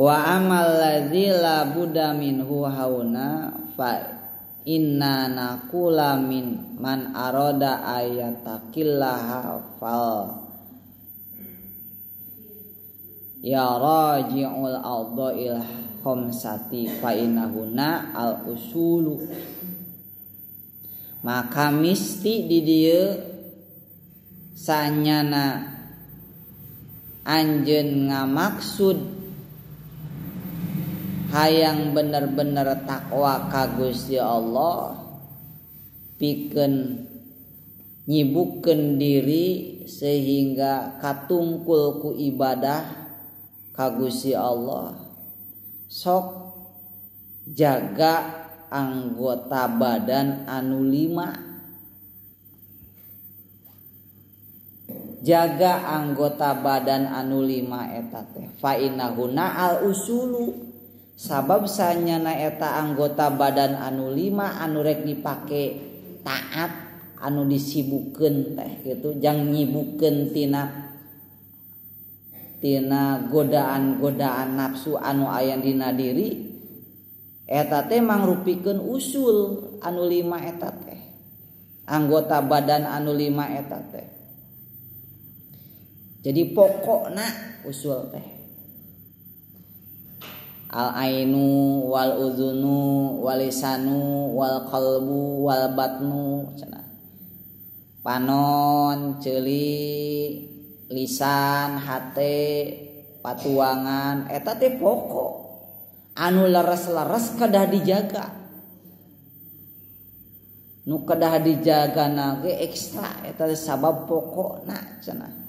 wa amal ladzi la buddha minhu hauna fa inna nakula min man arada ayatakillaha fal ya raji'ul adha'il khamsati fa innahuna al usulu maka misti di dia sanyana anjen ngamaksud hayang bener-bener takwa ka Gusti Allah pikeun nyibukeun diri sehingga katungkul ku ibadah ka Gusti Allah sok jaga anggota badan anu lima jaga anggota badan anu lima etate fa'inahuna al usulu kalau sababsnya naik eta anggota badan anu 5 anu rek dipakai taat anu disibukken teh gitu jangan nyibukentinatina godaan godaan nafsu anu ayayan dina diri eta temang rupken usul anu 5 etat teh anggota badan anu 5 eteta teh jadi pokoknak usul tehh al-lainuwalzuunuwaliuwal qbuwal batmu panon jeli lisan H patuangan eteta pokok anu leras leras kedah dijaga nuked dah dijaga na ekstra tadi sabab pokok na cena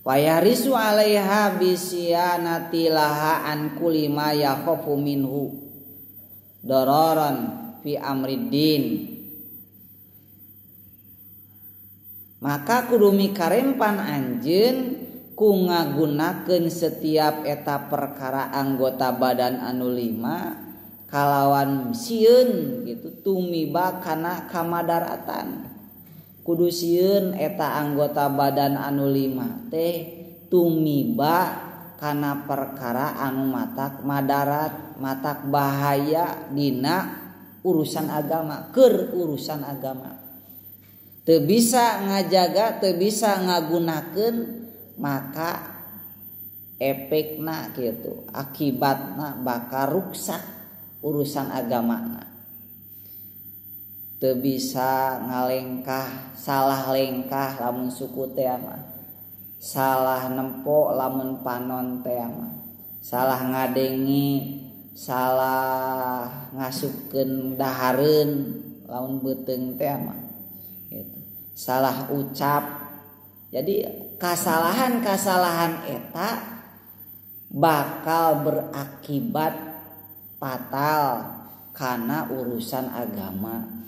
Wayarisu alaiha bisyanati laha an kulli ma yakhafu minhu dararan fi amriddin Maka kudu karempan anjen ku ngagunakeun setiap eta perkara anggota badan anu lima kalawan sieun gitu tumiba kana kamadaratan kudu eta anggota badan anu lima teh tumiba karena perkara anu matak madarat matak bahaya Dina urusan agama ker urusan agama te bisa ngajaga te bisa ngagunakan maka efekna gitu akibatna bakal rusak urusan agama te bisa ngalengkah salah lengkah lamun suku teama salah nempo lamun panon teama salah ngadengi salah ngasupken daharin laun beteng teama gitu. salah ucap jadi kesalahan kesalahan eta bakal berakibat fatal karena urusan agama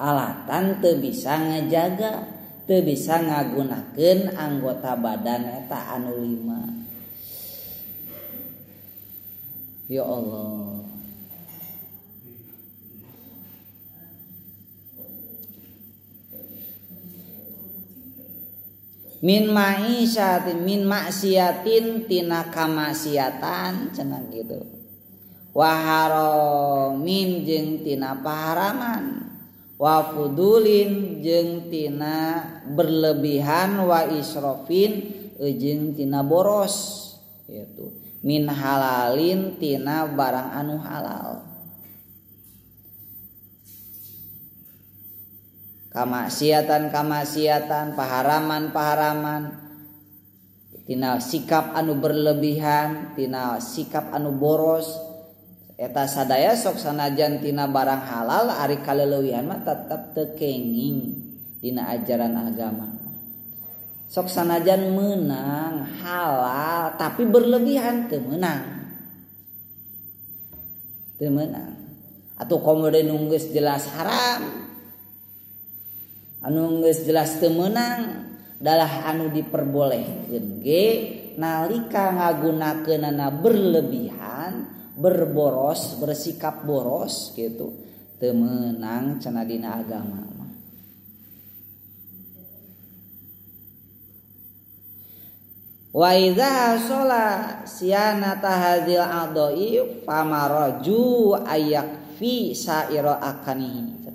alatan te bisa ngejaga te bisa ngagunakan anggota badan eta anu lima ya Allah min maisyatin min maksiatin tina kamaksiatan cenah gitu waharo min jeng tina paharaman wafudulin jengtina berlebihan wa isrofin jengtina boros itu min halalin tina barang anu halal kamaksiatan kamaksiatan paharaman paharaman tina sikap anu berlebihan tina sikap anu boros sadaya soksanajantina barang halal Ari kalwi tetap tekenging Dina ajaran agama soksanajan menang halal tapi berlebihan kemenang temenang atau komode nung jelas haram anung jelas temmenang adalah anu diperboleh geenge nalika ngagunakenna berlebihan dan berboros bersikap boros gitu temenang cenadina agama wa idza hasala sianata hadzil adoi famaraju fi saira akanihi gitu.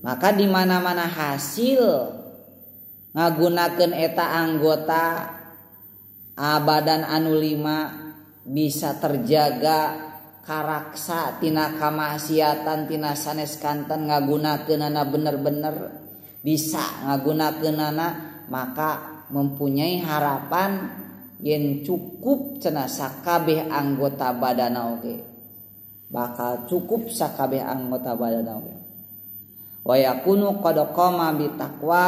maka di mana-mana hasil ngagunakeun eta anggota abadan anu lima bisa terjaga karaksa tina kamaksiatan tina sanes kanten ngagunakeunana bener-bener bisa ngagunakeunana maka mempunyai harapan yang cukup cenah sakabeh anggota badana oge bakal cukup sakabeh anggota badana oge wa yakunu qad qama bi taqwa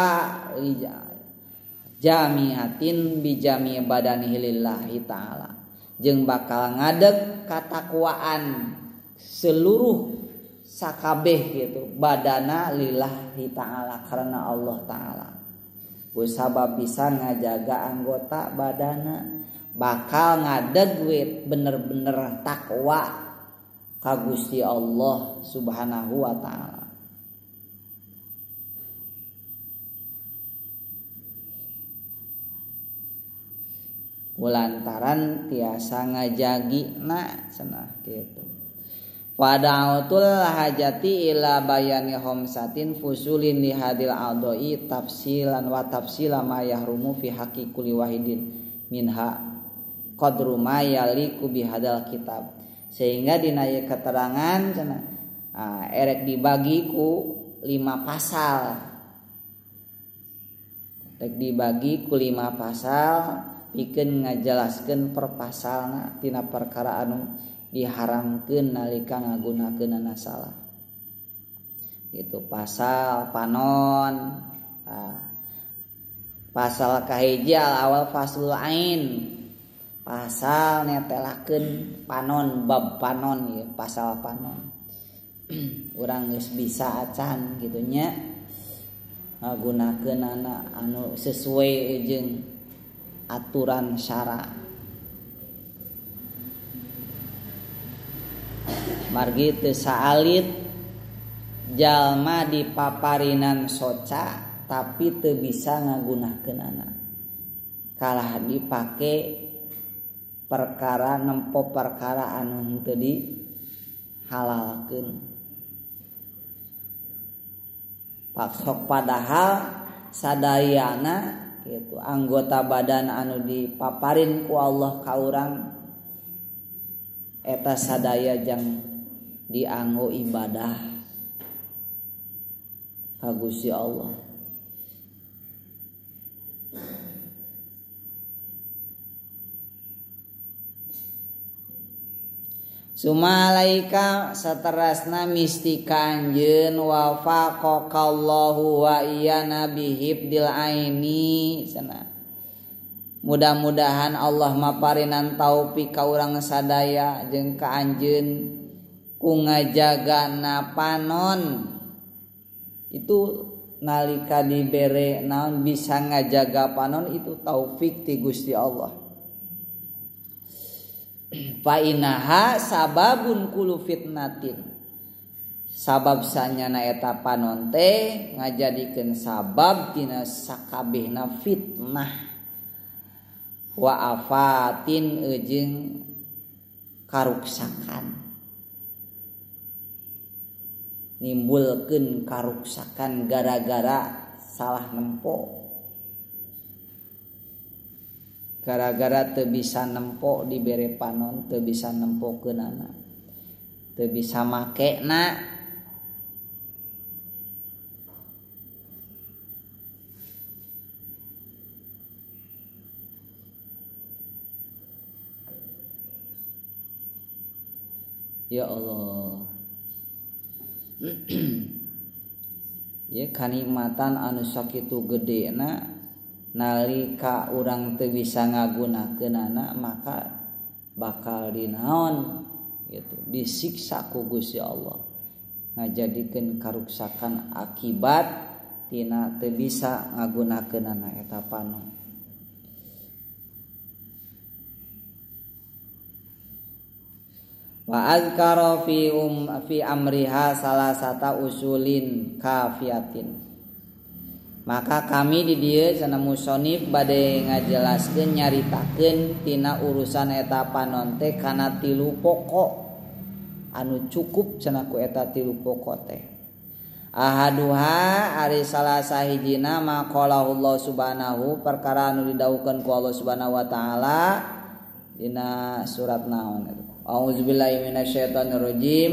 jamiatin bi jami badanihi lillahi ta'ala jeng bakal ngadek katakwaan seluruh sakabeh gitu badana lillahi ta'ala karena Allah ta'ala sabab bisa ngajaga anggota badana bakal ngadek wit bener-bener takwa kagusti Allah subhanahu wa ta'ala lantaran tiasa ngajagi na senah gitu Wada'utul hajati ila bayani homsatin fusulin lihadil aldoi tafsilan wa tafsila ma yahrumu fi haqi kulli wahidin minha qadru ma yaliku hadal kitab sehingga dina keterangan cenah uh, erek dibagi ku lima pasal erek dibagi ku lima pasal ikan ngajelaskan perpasaltina perkara anu diharamkan nalika ngaguna-ken nana salah itu pasal panon ah, pasalkahjal awal pasul lain pasal net telaken panon bab panon ya pasal panon orang bisa gitunya ngagunaken anak anu sesuai ujeng aturan syara margi teu saalit jalma di paparinan soca tapi teu bisa ngagunakeun anak kalah dipake perkara nempo perkara anu teu halalkeun paksok padahal sadayana gitu anggota badan anu dipaparin ku Allah orang eta sadaya jang dianggo ibadah kagusi Allah Sumalaika saterasna mistikanjen wafaqallahu wa iya nabi dil aini sana. Mudah-mudahan Allah maparinan taupi ka urang sadaya jeung ka anjeun ku ngajaga napanon. Itu nalika dibere naon bisa ngajaga panon itu taufik ti Gusti Allah. faaha sababkulu fitnatin sababsnya naeta panonte ngajakan sabab kinakab fitnah wafatinje karuksakannimbullken karuksakan gara-gara salah nempok gara-gara te bisa nempok di bere panon te bisa nempok ke nana te bisa make na ya Allah ya kanikmatan anu sakitu gede na nalika orang tuh bisa ngagunakan anak maka bakal dinaon gitu disiksa ku Gusti Allah ngajadikan karuksakan akibat tina teu bisa ngagunakeun anak eta panon wa azkara fi um fi amriha salah satu usulin kafiatin maka kami didier sena mushonik badai ngajelaskan nyaritaintinana urusan eta panontekkana tilu pokok anu cukup cena kueta tilu pokote Ahaduha ari salah sahhiji Allah subhanahu perkaraanu didahukanku Allah subhanahu wa ta'aladinana surat naonbillahrojim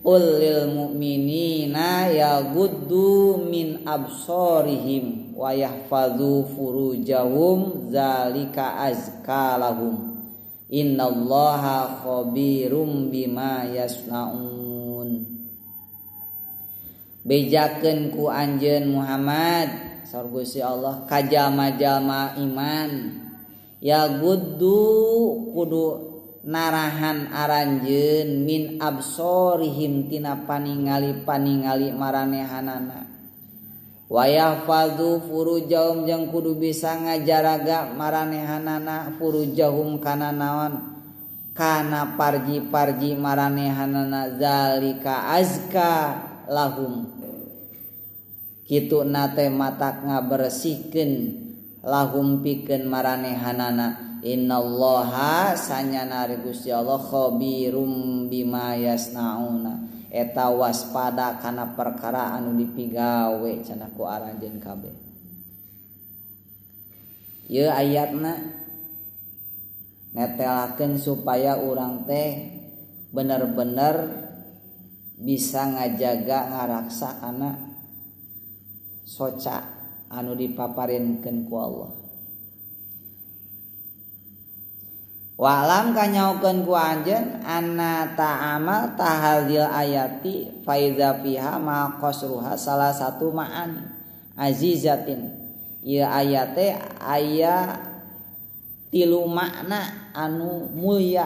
ulil mu'minina yaguddu min absorihim wa yahfadhu furujahum zalika azkalahum lahum innallaha khabirum bima yasnaun bejakeun ku anjeun Muhammad sargusi Allah kajama-jalma iman yaguddu kudu Narahan arannje min absorihimtina paningali paningali maranehanana Wayah faldhu furu jaumjang kudu bisa ngajarraga maranehanana puru jaum kan nawankana parji parji maranehanaana zalika la Ki nate mata nga bersihken lahum piken marane hanana Inallahanya naya Allahas na eta waspada karena perkaraanu dipigawe sanaku KB ayatngeelaken supaya urang teh bener-bener bisa ngajaga raksa anak soca anu dipaparinkenku Allah walam kanyaukan ku anjeun anna ta'amal tahadzil ayati faiza fiha ma salah satu maan azizatin ieu ayate aya tilu makna anu mulia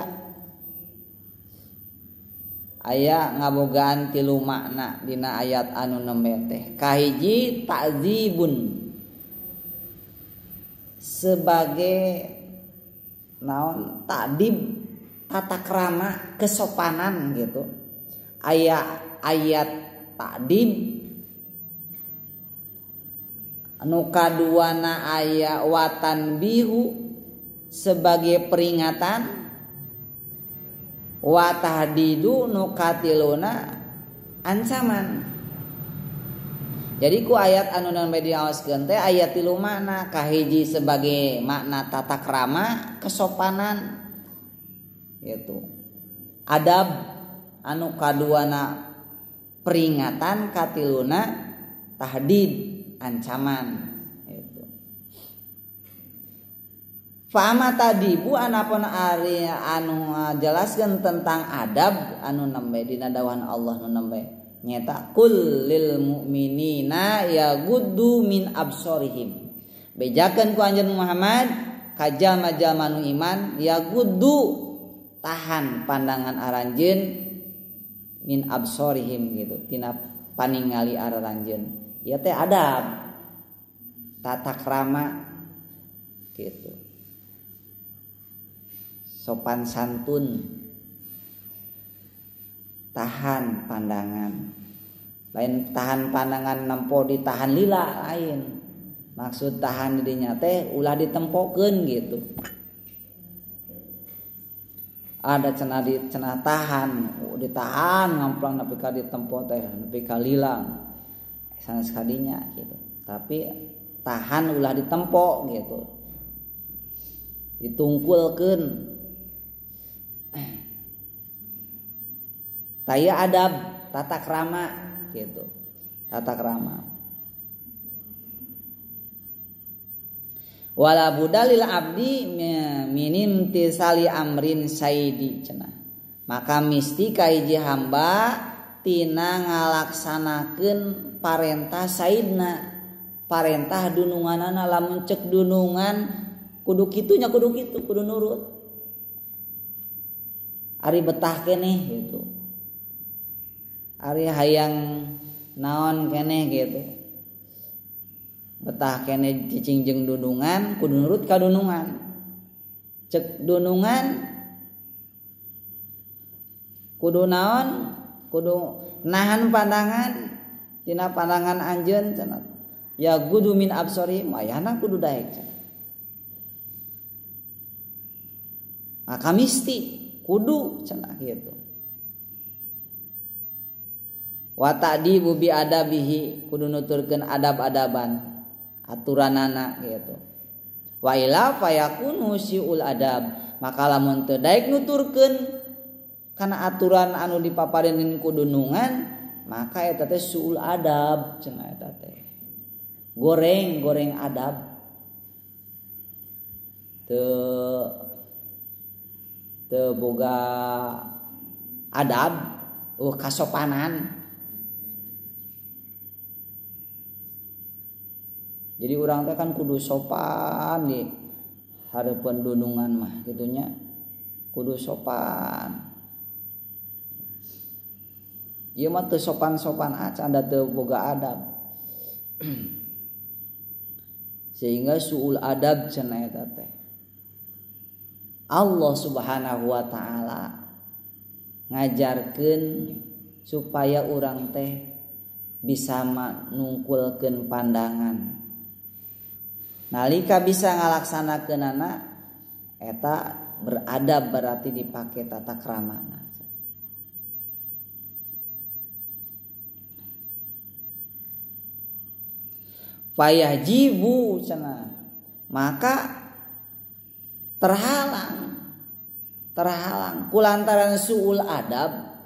aya ngabogaan tilu makna dina ayat anu nembe teh kahiji takzibun sebagai naon tadi tata kerama kesopanan gitu ayat ayat takdim nuka duana ayat watan bihu sebagai peringatan watah watahdidu nukatiluna ancaman jadi ku ayat anu dan media awas gente ayat tilu makna kahiji sebagai makna tata krama kesopanan itu adab anu kaduana peringatan katiluna tahdid ancaman itu Fama tadi bu anapun area anu uh, jelaskan tentang adab anu nembe dina dawan Allah nu nembe nyeta kul lil mu'minina ya guddu min absorihim bejakan ku anjeun Muhammad kajama jamanu iman ya guddu tahan pandangan aranjin min absorihim gitu tina paningali aranjin. ya teh adab tata krama gitu sopan santun tahan pandangan lain tahan panangan nempo ditahan lila lain maksud tahan dirinya teh ulah ditempoken gitu ada cena di cena tahan oh, ditahan ngamplang tapi kali ditempo teh tapi kali hilang sana sekalinya gitu tapi tahan ulah ditempo gitu ditungkulkan taya adab tata krama gitu tata krama wala budalil abdi minim tisali amrin saidi cenah maka mistika kaiji hamba tina ngalaksanakan parentah saidna parentah dunungan lamun cek dunungan kudu kitunya kudu kitu kudu nurut ari betah keneh gitu Ari hayang naon kene gitu betah kene cicing jeng dunungan kudu nurut ka dunungan cek dunungan kudu naon kudu nahan pandangan tina pandangan anjeun cenah ya kudu min absori mayana kudu daek akamisti kudu cenah gitu wa ta'dibu bi adabihi kudu nuturkeun adab-adaban aturanana gitu wa ila fayakunu siul adab maka lamun teu daek nuturkeun karena aturan anu dipaparin kudunungan maka eta teh suul adab cenah eta teh goreng goreng adab te te boga adab uh kasopanan jadi orang teh kan kudu sopan di harapan dunungan mah gitunya kudu sopan Iya mah tuh sopan-sopan aja anda tuh boga adab sehingga suul adab cenah teh Allah Subhanahu wa taala ngajarkan supaya orang teh bisa menungkulkan pandangan nalika bisa ke nana, eta beradab berarti dipakai tata krama payah jibu cina maka terhalang terhalang kulantaran suul adab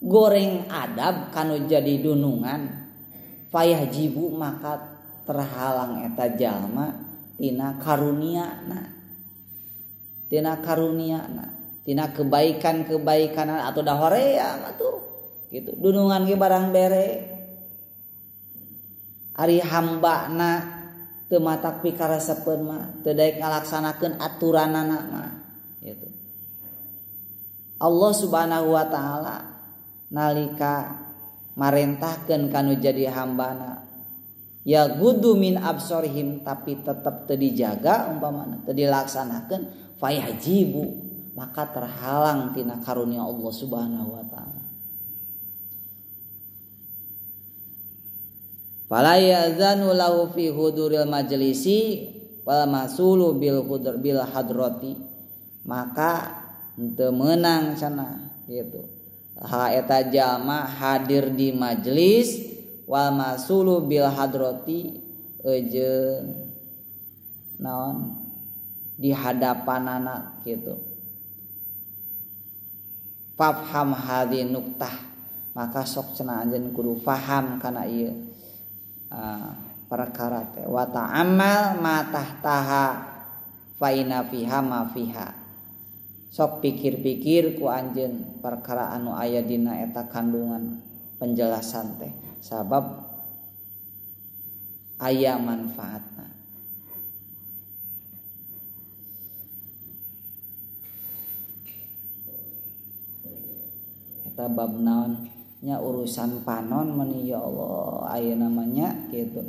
goreng adab kanu jadi dunungan payah jibu maka terhalang eta jalma tina karunia na tina karunia na tina kebaikan kebaikan atau ma atuh gitu dunungan ke barang bere ari hamba na teu matak pikaresepeun mah teu daek aturan anak ma gitu Allah Subhanahu wa taala nalika marentahkeun kanu jadi hambana ya gudu min absorhim tapi tetap terdijaga umpama terdilaksanakan fayajibu maka terhalang tina karunia Allah subhanahu wa ta'ala Fala ya'zanu lahu fi huduril majlisi wal masulu bil hudur bil hadrati maka teu menang sana gitu. Ha eta hadir di majelis wal masulu bil hadroti ejeng naon di hadapan anak gitu fafham hadi nuktah maka sok cina anjeun guru paham karena iya uh, perkara teh wata amal matah tahtaha fa fiha ma fiha sok pikir-pikir ku anjeun perkara anu aya dina eta kandungan penjelasan teh sabab ayah manfaatnya kita bab naonnya urusan panon meni ya Allah ayah namanya gitu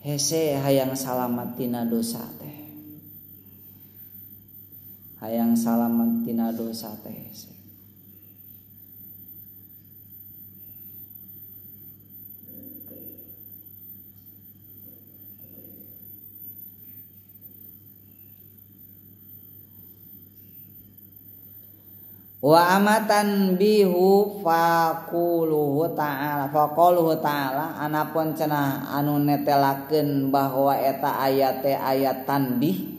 hese hayang salamat tina dosa teh hayang salamat tina dosa teh hese wa amatan bihu faquluhu ta'ala faquluhu ta'ala anapun cenah anu netelakeun bahwa eta ayat teh ayat tanbih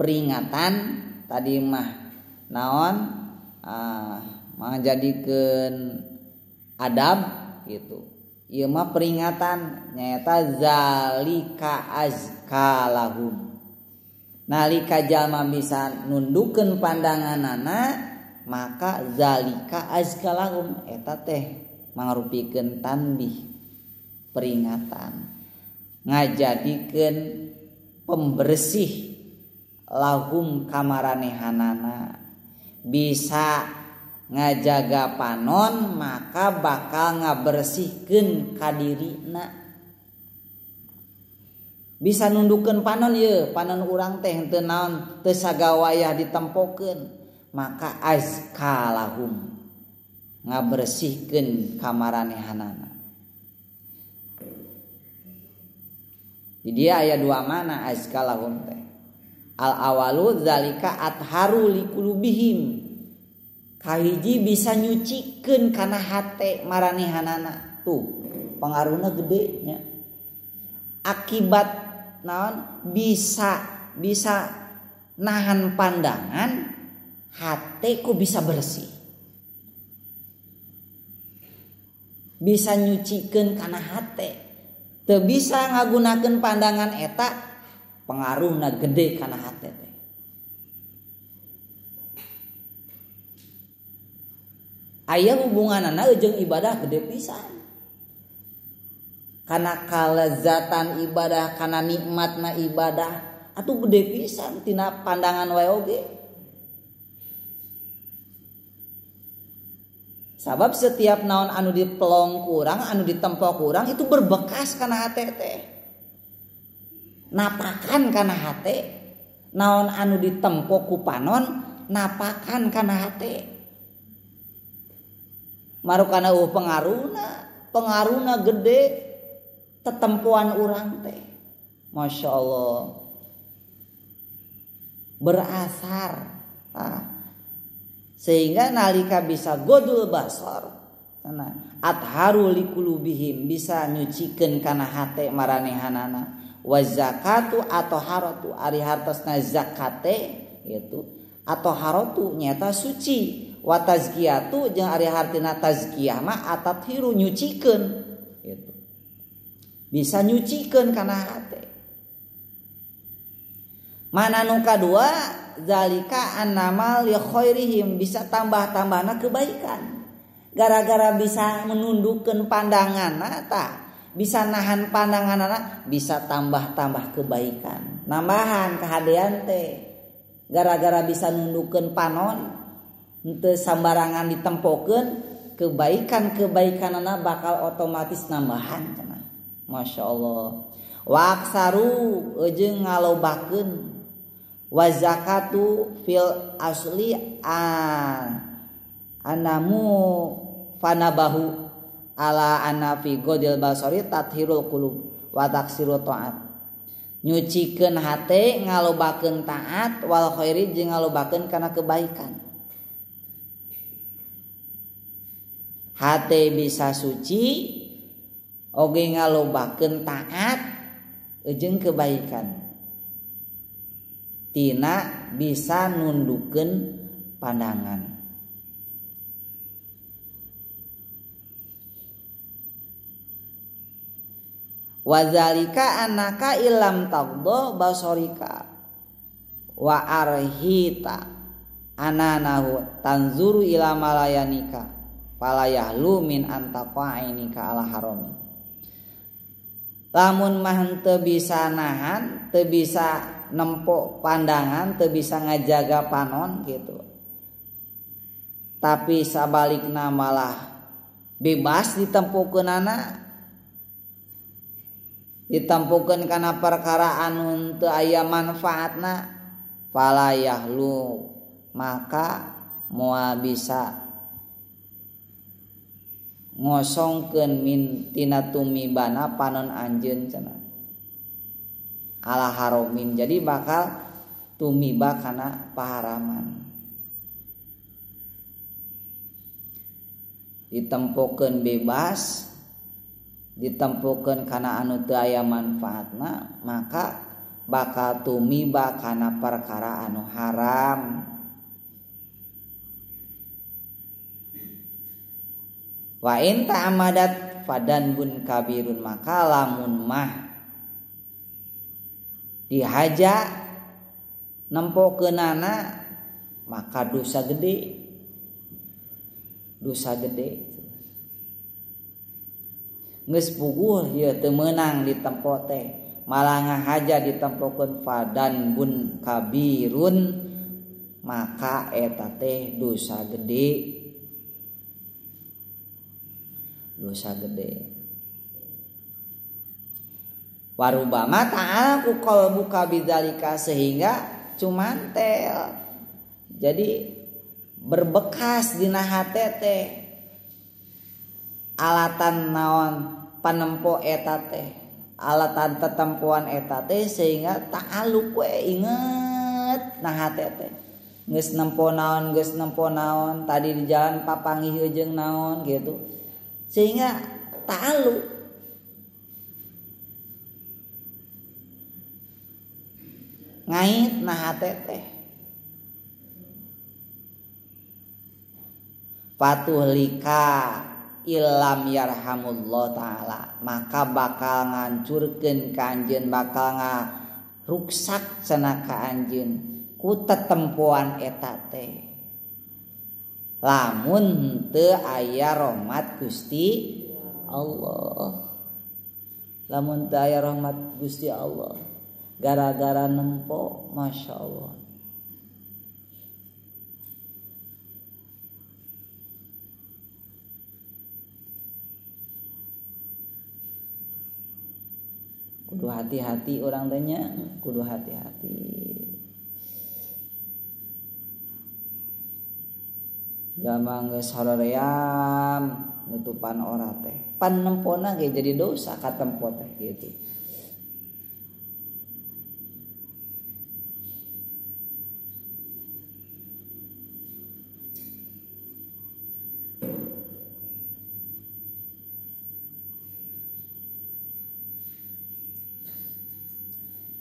peringatan tadi mah naon ah menjadikan adab gitu ieu mah peringatan nyaeta zalika azkalahum nalika jalma bisa nundukeun pandanganana maka zalikagungeta mengarupken tanbih peringatan ngajaken pembersih lagungm kamarane Hanana bisa ngajaga panon maka bakal ngabersihken kadiri na bisa nundukan panon ye panon urang teh-tenang tesagawaah ditempoken. maka azkalahum ngabersihkan kamaranehana Jadi dia ayat dua mana azkalahum teh al awalu zalika atharu likulubihim kahiji bisa nyucikan karena hate Hanana tuh pengaruhnya gedenya akibat naon bisa bisa nahan pandangan hatiku bisa bersih. Bisa nyucikan karena hati. Tidak bisa ngagunakan pandangan eta pengaruhna gede karena hati teh. Ayah hubungan anak ujung ibadah gede pisan. Karena kalezatan ibadah, karena nikmatna ibadah, atau gede pisan tina pandangan wae oge. Sebab setiap naon anu dipelong kurang, anu ditempo kurang itu berbekas karena hati teh. Napakan karena hati. Naon anu ditempo kupanon, napakan karena hati. Marukana uh pengaruna, pengaruna gede tetempuan urang teh. Masya Allah. Berasar. Ah sehingga nalika bisa godul basor atharu likulubihim bisa nyucikan karena hati maranehanana wa zakatu atau haratu ari hartosna zakate itu, atau harotu nyata suci wa tazkiyatu jeung ari hartina tazkiyah mah atathiru nyucikeun gitu bisa nyucikeun kana hate mana nuka dua zalika annamal ya khairihim bisa tambah-tambahna kebaikan gara-gara bisa menundukkan pandangan tak bisa nahan pandangan anak bisa tambah-tambah kebaikan nambahan kehadian teh gara-gara bisa nundukkan panon untuk sambarangan ditempokan kebaikan-kebaikan anak bakal otomatis nambahan Masya Allah waksaru ujung bakun wa zakatu fil asli an anamu fanabahu ala anafi godil basori tathirul kulub wa taksiru ta'at nyucikan hati ngalobakan taat wal khairi jeung karena kebaikan hati bisa suci oge ngalobakan taat jeng kebaikan tina bisa nundukkan pandangan wazalika anaka ilam takdo basorika wa arhita ananahu tanzuru ila malayanika palayahlu min antaqainika ala harami lamun mah teu bisa nahan teu bisa nempok pandangan teu bisa ngajaga panon gitu tapi sabalikna malah bebas ditempukeunana ditempukeun ditempukan karena perkara anun teu aya manfaatna falayah lu maka mua bisa ngosongkeun mintina tina tumibana panon anjeun cenah ala haromin jadi bakal tumiba karena paharaman ditempukan bebas ditempukan karena anu daya manfaatna maka bakal tumiba karena perkara anu haram wa inta amadat fadan bun kabirun maka lamun mah dihaja nempo ke naana maka dosa gede dosa gede nge menang diemp teh malanga haja ditemppokun fadan bun kabirun maka eta teh dosa gede dosa gede aku ta'aku buka bidalika sehingga cuman tel. Jadi berbekas di hate alatan naon panempo etate alatan tetempuan etate sehingga tak alu we inget nah hate nempo naon nges nempo naon tadi di jalan papangi hujeng naon gitu sehingga tak alu ngait nah teh patuh lika ilam yarhamullah ta'ala maka bakal ngancurkan ke anjin bakal ngah ruksak sana ke anjin ku tetempuan eta teh lamun te aya rahmat Gusti Allah lamun te aya rahmat Gusti Allah gara-gara nempo Masya Allah kudu hati-hati orang tanya kudu hati-hati Jaman geus hoream nutupan ora teh pan nempona ge jadi dosa katempo teh gitu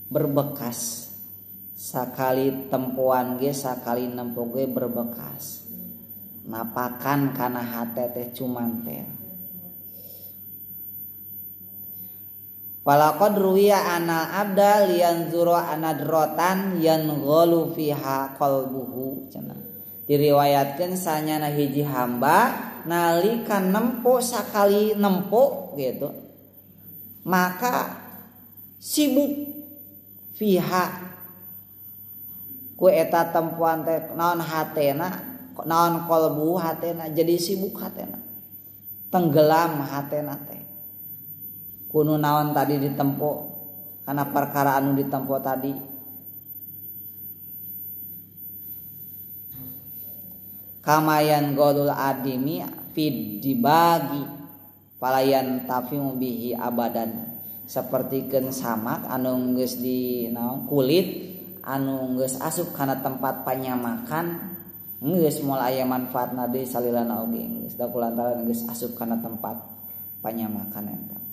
berbekas sekali tempuan ge sekali nempo ge berbekas napakan karena hati teh cuman teh abdal, ruwiya ana abda lian zuro drotan yan golu fiha kolbuhu cina. Diriwayatkan sanya na hiji hamba nalika nempo sekali nempo gitu. Maka sibuk pihak Hai kueta temuan naon hatna kok naon qbu hatna jadi sibuk tenggelam hat kuno naon tadi ditempuh karena perkaraan ditempuh tadi Kammayaian godul adinijibagi palayan Tafibihhi abaada sepertikan samak anunggus di naon kulit anunggus asup karena tempat panyamakan nges mulai aya manfaat nadi salila oge nges dakulantaran nges asup karena tempat panyamakan entah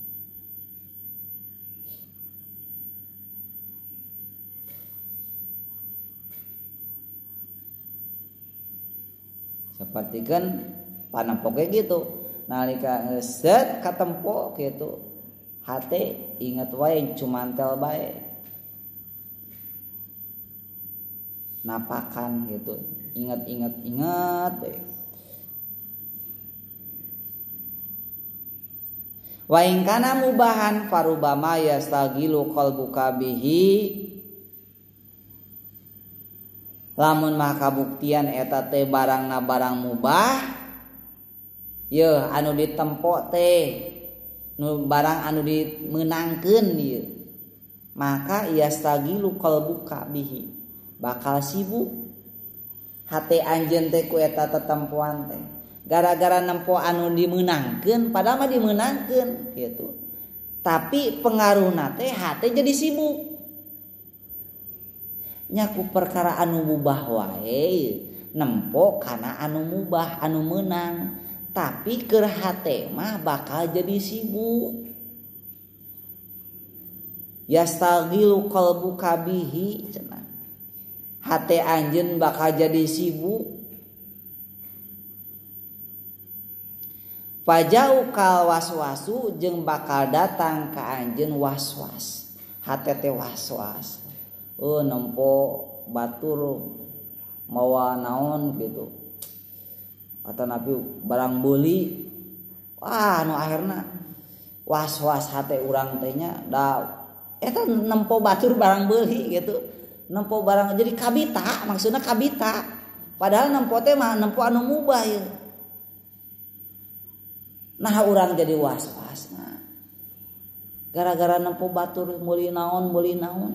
seperti kan panampoknya gitu nalika ngeset katempo gitu hati ingat wae tel baik napakan gitu ingat ingat ingat baik eh. wa in kana mubahan farubama yastagilu qalbuka bihi lamun mah kabuktian eta teh barang na barang mubah ye anu ditempo teh barang anu dimenangkan maka ia stag lu kalau buka bi bakal sibuk anjenkoeta gara-gara nempok anu dimenangkan padama dimenangkan gitu tapi pengaruh natehati jadi sibuk nyaku perkara anu muubah wa nempok karena anu mubahh anu menang tapikir Hmah bakal jadi sibu yastal bukabihi H Anjen bakal jadi sibu pajakal was-wasu jeung bakal datang ke Anje was-was htT waswas euh, nempok battur mewonaon gitu atau nabi barang beli Wah no anu akhirnya was-was hati orang tehnya da eta eh, nempo batur barang beli gitu nempo barang jadi kabita maksudnya kabita padahal nempo teh mah nempo anu mubah ya. nah orang jadi was-was nah gara-gara nempo batur muli naon muli naon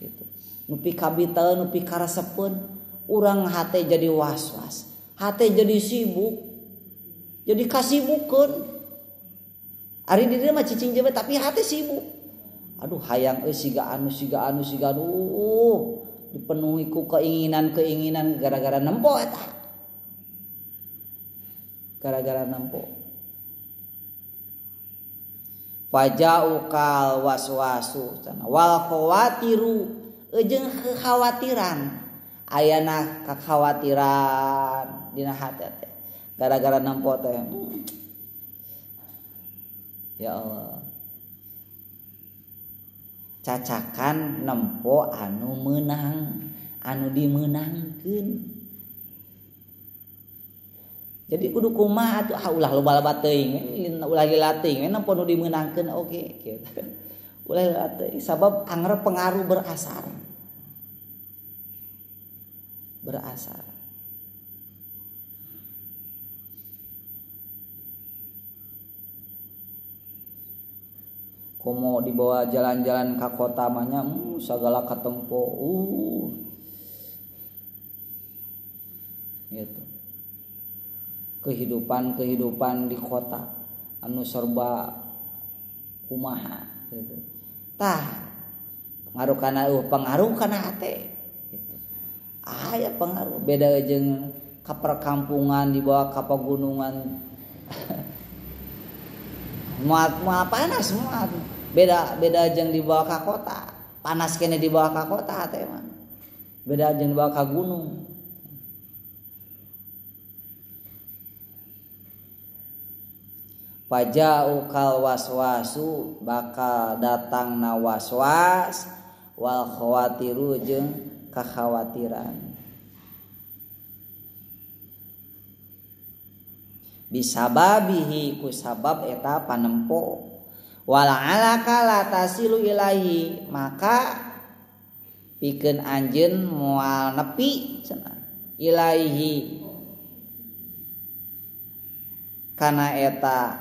gitu nupi kabita nupi karasepun orang hati jadi was-was hati jadi sibuk jadi kasibukan hari di mah cicing jebet tapi hati sibuk aduh hayang eh siga anu siga anu siga anu uh, dipenuhi ku keinginan-keinginan gara-gara nempo eta gara-gara nempo fajau kal waswasu wal khawatiru ejeng kekhawatiran ayana kekhawatiran dina hati teh gara-gara nempo teh hmm. ya Allah cacakan nempo anu menang anu dimenangkan jadi kudu kuma atuh ah ulah loba loba teuing eh, ulah lila nempo eh, nu dimenangkan oke okay. Gitu. ulah lila sabab anger pengaruh berasar berasar. Komo dibawa jalan-jalan ke kota manya, uh, segala ketempo, uh, gitu. Kehidupan kehidupan di kota, anu serba kumaha, gitu. Tah, pengaruh karena uh, pengaruh karena ate aya ah, pengaruh beda jeng kampungan di bawah kapal gunungan muat muat panas muat beda beda jeng di bawah ka kota panas kene di bawah ka kota teman beda jeng di bawah ka gunung Pajau kal waswasu bakal datang na waswas wal khawatiru jeng kekhawatiran bisa babihi ku sabab eta panempo wala alaka latasilu ilahi maka bikin anjen mual nepi ilahi. Karena eta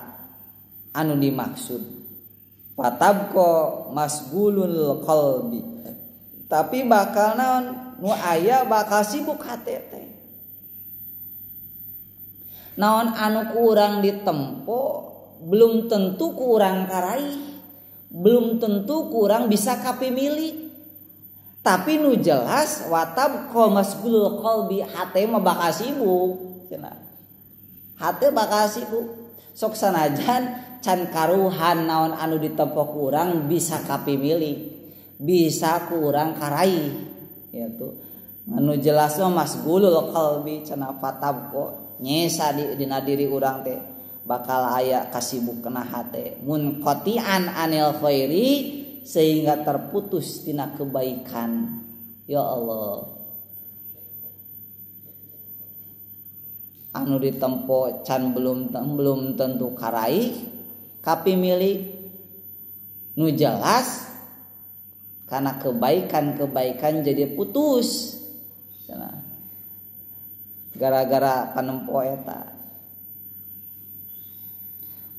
anu dimaksud Patabko masgulul qalbi tapi bakal naonmu ayaah bakal sibuk naon anu kurang ditempo belum tentu kurang karih belum tentu kurang bisa tapi milik tapi nu jelas watabbukalbuk soksanajan cankaruhan naon anu ditempo kurang bisa tapi milik bisa kurang karai yaitu anu jelas Mas gulu lokal cenafatab kok nyesa di dina diri urang teh bakal aya kasibuk kena mun munqati'an anil khairi sehingga terputus tina kebaikan ya Allah anu ditempo can belum belum tentu karai tapi milik nu jelas karena kebaikan-kebaikan jadi putus gara-gara panempo eta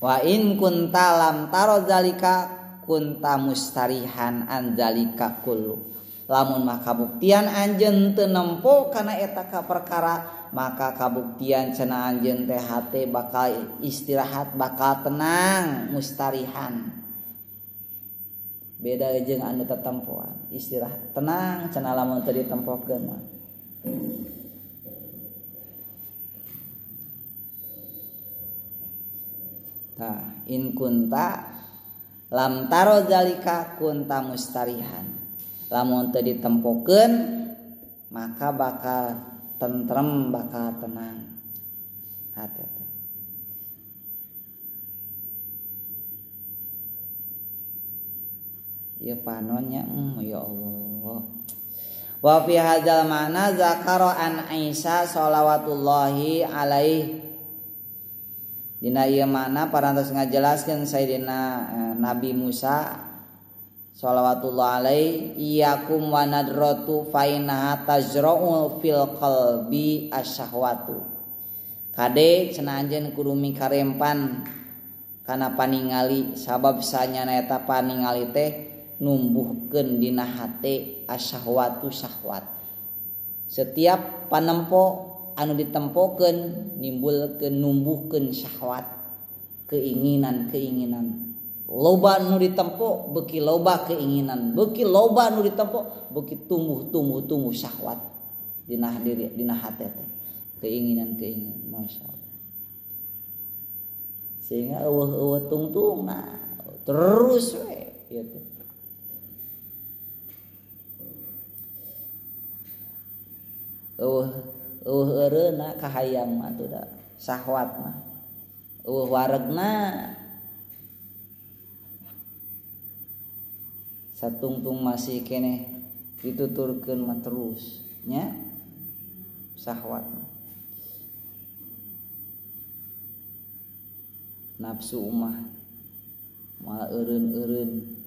wa in kunta lam taro zalika kunta mustarihan an zalika kullu lamun maka buktian anjen teu karena kana eta ka perkara maka kabuktian cenah anjen teh hate bakal istirahat bakal tenang mustarihan beda jeng anu tetempuan istirahat tenang cenala lamun teu ditempokeun mah tah in kunta lam taro zalika kunta mustarihan lamun teu ditempokeun maka bakal tentrem bakal tenang hati, -hati. ya panonnya hmm, ya Allah wa fi hadzal ma'na zakara an Aisyah shalawatullahi alaihi dina ieu makna parantos ngajelaskeun dina eh, Nabi Musa shalawatullah alaih iyakum wa nadratu fa innaha fil qalbi asyahwatu kade cenah anjeun kudu mikarempan kana paningali sabab sanya eta paningali teh numbuhken dinahati asyahwatu syahwat setiap panempo anu ditempoken nimbul ke numbuhkan syahwat keinginan-keinginan loba nu ditempo beki loba keinginan beki loba nu ditempo beki tumbuh tumbuh tumbuh syahwat dinah diri dinah hati keinginan-keinginan masya Allah sehingga eueuh eueuh tungtung nah terus we gitu eueuhna kahayang mah tuh dah, sahwat mah na waregna satungtung masih kene dituturkeun mah terus nya sahwat mah nafsu umah malah eren eureun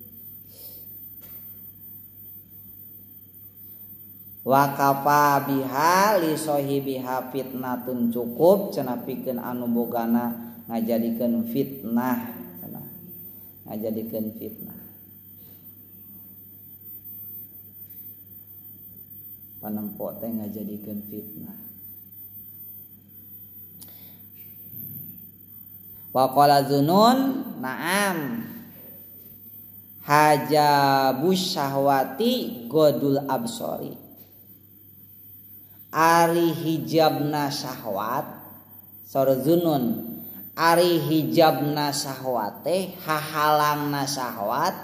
wakafa biha li sahibiha fitnatun cukup cenah pikeun anu bogana ngajadikeun fitnah cenah ngajadikeun fitnah panempok teh ngajadikeun fitnah wa qala zunun na'am hajabus syahwati godul absori Ari hijabna syahwat sorezunun Ari hijab nas sywa teh hahalang nas sywat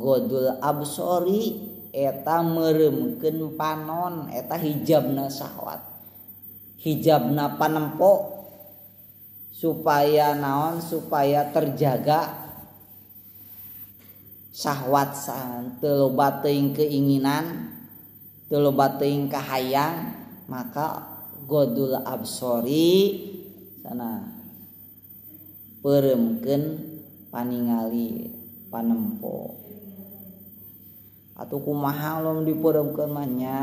godul absori eta meremken panon eta hijabna syahwat hijabna panemppok supaya naon supaya terjaga syahwatsan teoba keinginan teluobakah hayang dan maka godul absori sana peremken paningali panempo atau kumaha lom diperemkan manya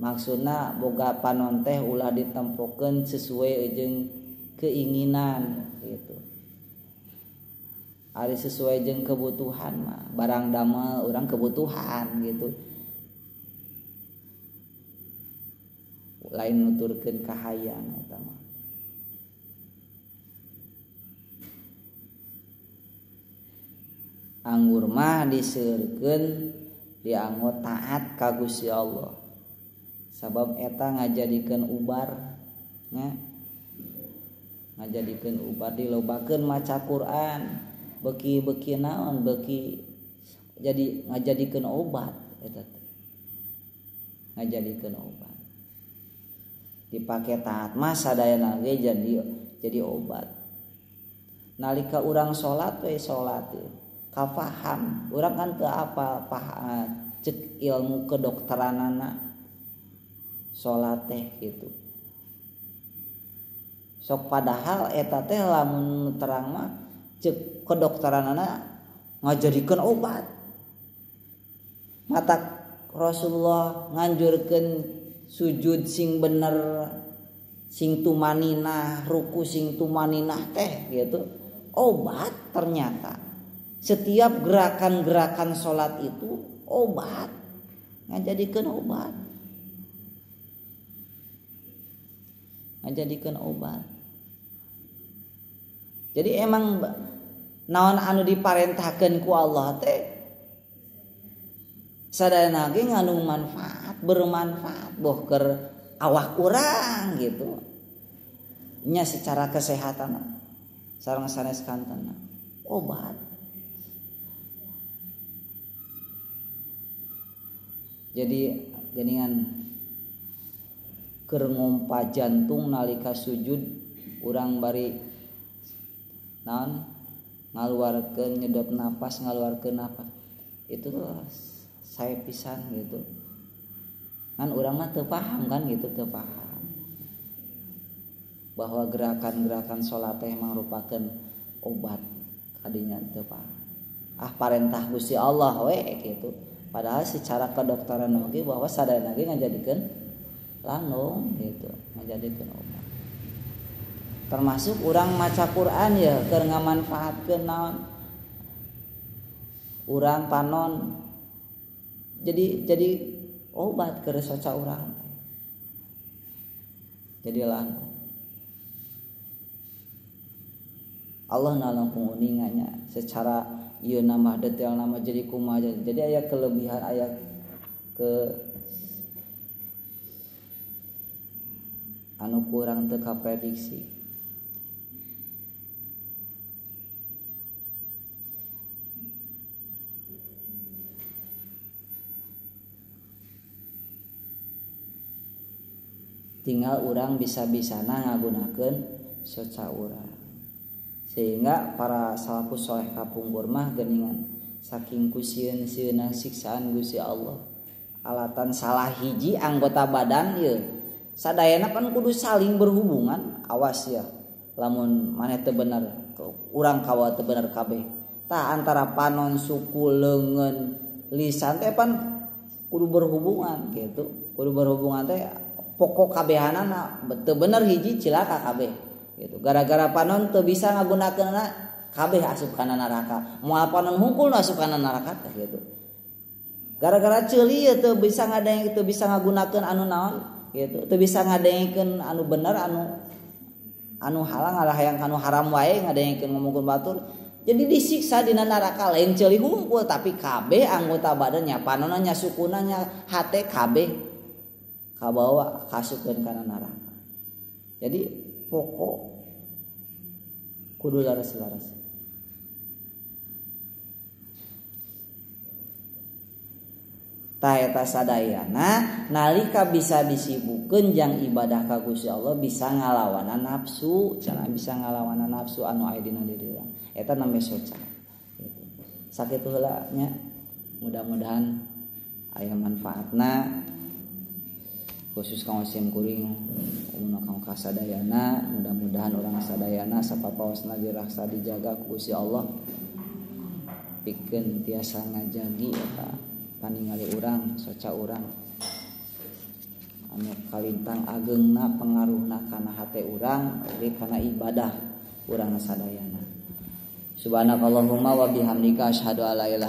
maksudnya boga panonte ulah ditempokan sesuai jeng keinginan gitu hari sesuai jeng kebutuhan mah barang damel orang kebutuhan gitu lain nuturkan kahayang anggur mah diseurken dianggo taat kagus ya Allah sabab eta ngajadikan ubar ya. ngajadikan ubar di bahkan maca Quran beki-beki naon beki jadi ngajadikan obat eta ngajadikan obat dipakai taat masa daya nage jadi jadi obat nalika orang sholat we sholat kafaham orang kan ke apa paham cek ilmu kedokteran anak sholat teh gitu sok padahal eta teh lamun terang mah cek kedokteran anak ngajarkan obat mata Rasulullah nganjurkan sujud sing bener sing tumanina, ruku sing tumanina teh gitu obat ternyata setiap gerakan-gerakan sholat itu obat ngajadikan obat ngajadikan obat jadi emang naon anu diparentahkan ku Allah teh sadana ge ngandung manfaat bermanfaat boh ker awak kurang gitu nya secara kesehatan sarang sanes kanten obat jadi geningan ker jantung nalika sujud urang bari naon ngaluarkan nyedot napas ke napas itu tuh saya pisan gitu kan orang mah terpaham kan gitu terpaham bahwa gerakan-gerakan sholat teh merupakan obat kadinya terpaham ah parentah gusti Allah we gitu padahal secara kedokteran lagi bahwa sadar lagi ngajadikan lanung gitu ngajadikan obat termasuk orang maca Quran ya karena manfaat kenal orang panon jadi jadi obat ke soca orang jadi lanu Allah nalang penguningannya secara iya nama detail nama jadi kuma jadi, jadi ayat kelebihan ayat ke anu kurang teka prediksi tinggal orang bisa-bisana ngagunakan ura sehingga para salafus soleh kapung mah geningan saking kusieun siena siksaan gusi Allah alatan salah hiji anggota badan ya sadayana kan kudu saling berhubungan awas ya lamun mana itu kurang orang kawa itu benar kabeh antara panon suku lengan lisan teh pan kudu berhubungan gitu kudu berhubungan teh pokok kabehanana betul bener hiji cilaka kabeh gitu gara-gara panon tuh bisa na kabeh asup kana neraka moal panon hukul, asup kana neraka teh gitu gara-gara ceuli itu bisa ngadeng itu bisa ngagunakeun anu naon gitu tuh bisa ngadengkeun anu bener anu anu halang yang anu haram wae ngadengkeun ngomongkan batur jadi disiksa di neraka lain celi hukul tapi kabeh anggota badannya panonannya sukunanya hate kabeh kabawa dan karena neraka jadi pokok kudu laras-laras taeta sadayana nalika bisa disibukkan jang ibadah kagus ya Allah bisa ngalawana nafsu cara bisa ngalawana nafsu anu aya diri orang eta namanya soca gitu. sakit tuh mudah-mudahan ayam manfaatna simingsaana mudah-mudahan orangsa dayana siapa paus na rasasa dijaga kui Allah pi tiasa nga jadi pan orang soca orang kaintang agengna pengaruh na karenahati orang karena ibadah orangsa Dayana Subhanaallahummawabham